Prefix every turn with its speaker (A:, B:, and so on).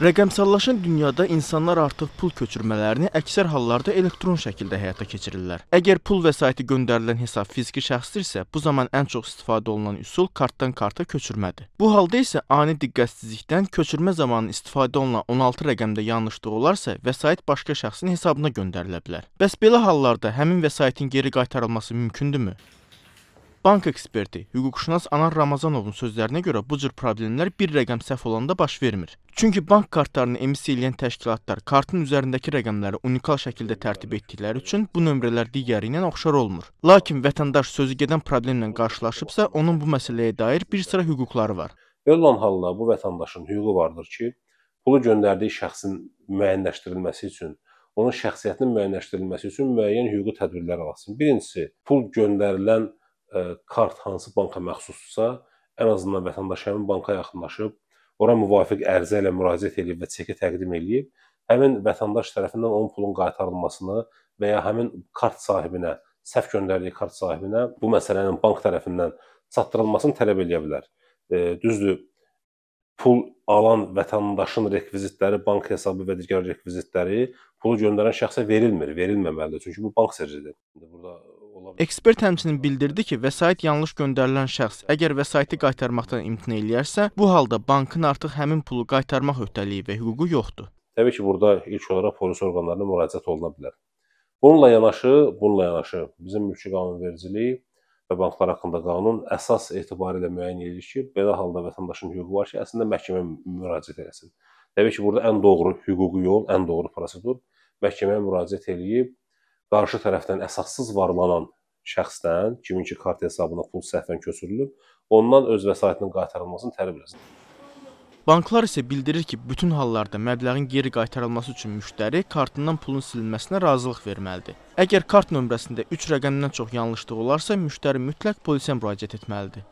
A: Rəqəmsallaşan dünyada insanlar artıq pul köçürmələrini əksər hallarda elektron şəkildə həyata keçirirlər. Əgər pul vəsaiti göndərilən hesab fiziki şəxsdirsə, bu zaman ən çox istifadə olunan üsul kartdan karta köçürmədir. Bu halda isə ani diqqətsizlikdən köçürmə zamanı istifadə olunan 16 rəqəmdə yanlışlıq olarsa, vəsait başqa şəxsin hesabına göndərilə bilər. Bəs belə hallarda həmin vəsaitin geri qaytarılması mümkündürmü? Bank eksperti, hüquqşünas Anar Ramazanovun sözlərinə görə bu cür problemlər bir rəqəm səhv olanda baş vermir. Çünki bank kartlarını emisiya edən təşkilatlar kartın üzərindəki rəqəmləri unikal şəkildə tərtib etdikləri üçün bu nömrələr digəri ilə oxşar olmur. Lakin vətəndaş sözü gedən problemlə
B: qarşılaşıbsa, onun bu məsələyə dair bir sıra hüquqları var. Ölən halda bu vətəndaşın hüququ vardır ki, pulu göndərdiyi şəxsin müəyyənləşdirilməsi üçün, onun şəxsiyyətinin müəyyənləşdirilməsi üçün müəyyən hüquqi tədbirlər alsın. Birincisi, pul göndərilən E, kart hansı banka məxsusdursa, ən azından vətəndaş həmin banka yaxınlaşıb, ora müvafiq ərizə ilə müraciət edib və çeki təqdim edib, həmin vətəndaş tərəfindən onun pulun qaytarılmasını və ya həmin kart sahibinə, səhv göndərdiyi kart sahibinə bu məsələnin bank tərəfindən çatdırılmasını tələb edə bilər. E, düzdür, pul alan vətəndaşın rekvizitləri, bank hesabı və digər rekvizitləri pulu göndərən şəxsə verilmir, verilməməlidir. Çünki bu bank sirridir. İndi burada
A: Ekspert həmçinin bildirdi ki, vəsait yanlış göndərilən şəxs əgər vəsaiti qaytarmaqdan imtina eləyərsə, bu halda bankın artıq həmin pulu qaytarmaq öhdəliyi və hüququ yoxdur.
B: Təbii ki, burada ilk olaraq polis orqanlarına müraciət oluna bilər. Bununla yanaşı, bununla yanaşı bizim mülki qanunvericiliyi və banklar haqqında qanun əsas etibarı ilə müəyyən edir ki, belə halda vətəndaşın hüququ var ki, əslində məhkəməyə müraciət etsin. Təbii ki, burada ən doğru hüquqi yol, ən doğru prosedur məhkəməyə müraciət eləyib qarşı tərəfdən əsassız varlanan şəxsdən, kimin ki kart hesabına pul səhvən köçürülüb, ondan öz vəsaitinin qaytarılmasını tələb eləsin.
A: Banklar isə bildirir ki, bütün hallarda məbləğin geri qaytarılması üçün müştəri kartından pulun silinməsinə razılıq verməlidir. Əgər kart nömrəsində 3 rəqəmdən çox yanlışlıq olarsa, müştəri mütləq polisə müraciət etməlidir.